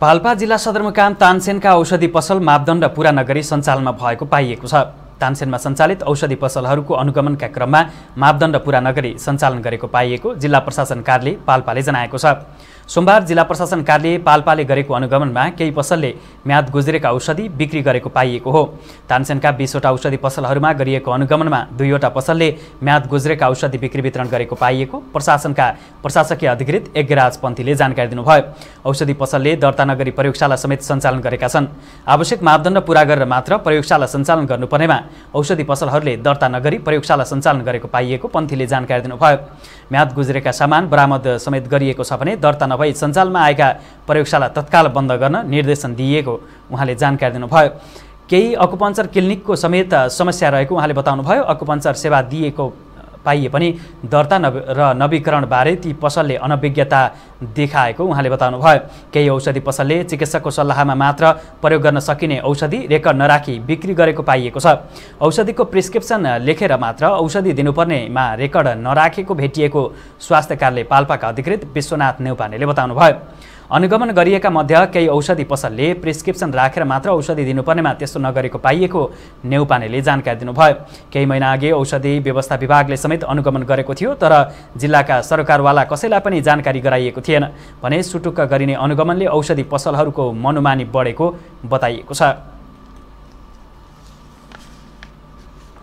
पाल्पा जिल्ला सदरमुकाम तानसेनका औषधि पसल मापदण्ड पुरा नगरी सञ्चालनमा भएको पाइएको छ तानसेनमा सञ्चालित औषधि पसलहरूको अनुगमनका क्रममा मापदण्ड पुरा नगरी सञ्चालन गरेको पाइएको जिल्ला प्रशासन कार्यालय पाल्पाले जनाएको छ सोमबार जिल्ला प्रशासन कार्यालय पाल्पाले गरेको अनुगमनमा केही पसलले म्याद गुज्रेका औषधि बिक्री गरेको पाइएको हो तानसेनका बिसवटा औषधि पसलहरूमा गरिएको अनुगमनमा दुईवटा पसलले म्याद गुज्रेका औषधि बिक्री वितरण गरेको पाइएको प्रशासनका प्रशासकीय अधिकृत यज्ञराज पन्थीले जानकारी दिनुभयो औषधि पसलले दर्ता नगरी प्रयोगशाला समेत सञ्चालन गरेका छन् आवश्यक मापदण्ड पुरा गरेर मात्र प्रयोगशाला सञ्चालन गर्नुपर्नेमा औषधि पसलहरूले दर्ता नगरी प्रयोगशाला सञ्चालन गरेको पाइएको पन्थीले जानकारी दिनुभयो म्याद गुज्रेका सामान बरामद समेत गरिएको छ भने दर्ता नभई सञ्जालमा आएका प्रयोगशाला तत्काल बन्द गर्न निर्देशन दिइएको उहाँले जानकारी दिनुभयो केही अकुपञ्चर क्लिनिकको समेत समस्या रहेको उहाँले बताउनुभयो अकुपञ्चर सेवा दिएको पाइए पनि दर्ता नव र नवीकरणबारे ती पसलले अनभिज्ञता देखाएको उहाँले बताउनुभयो केही औषधि पसलले चिकित्सकको सल्लाहमा मात्र प्रयोग गर्न सकिने औषधि रेकर्ड नराखी बिक्री गरेको पाइएको छ औषधिको प्रिस्क्रिप्सन लेखेर मात्र औषधि दिनुपर्नेमा रेकर्ड नराखेको भेटिएको स्वास्थ्य कार्यालय पाल्पाका अधिकृत विश्वनाथ नेउपानेले बताउनुभयो अनुगमन गरिएका मध्य केही औषधि पसलले प्रिस्क्रिप्सन राखेर मात्र औषधि दिनुपर्नेमा त्यस्तो नगरेको पाइएको नेउपानेले जानकारी दिनुभयो केही महिना अघि औषधि व्यवस्था विभागले समेत अनुगमन गरेको थियो तर जिल्लाका सरकारवाला कसैलाई पनि जानकारी गराइएको थिएन भने सुटुक्क गरिने अनुगमनले औषधि पसलहरूको मनोमानी बढेको बताइएको छ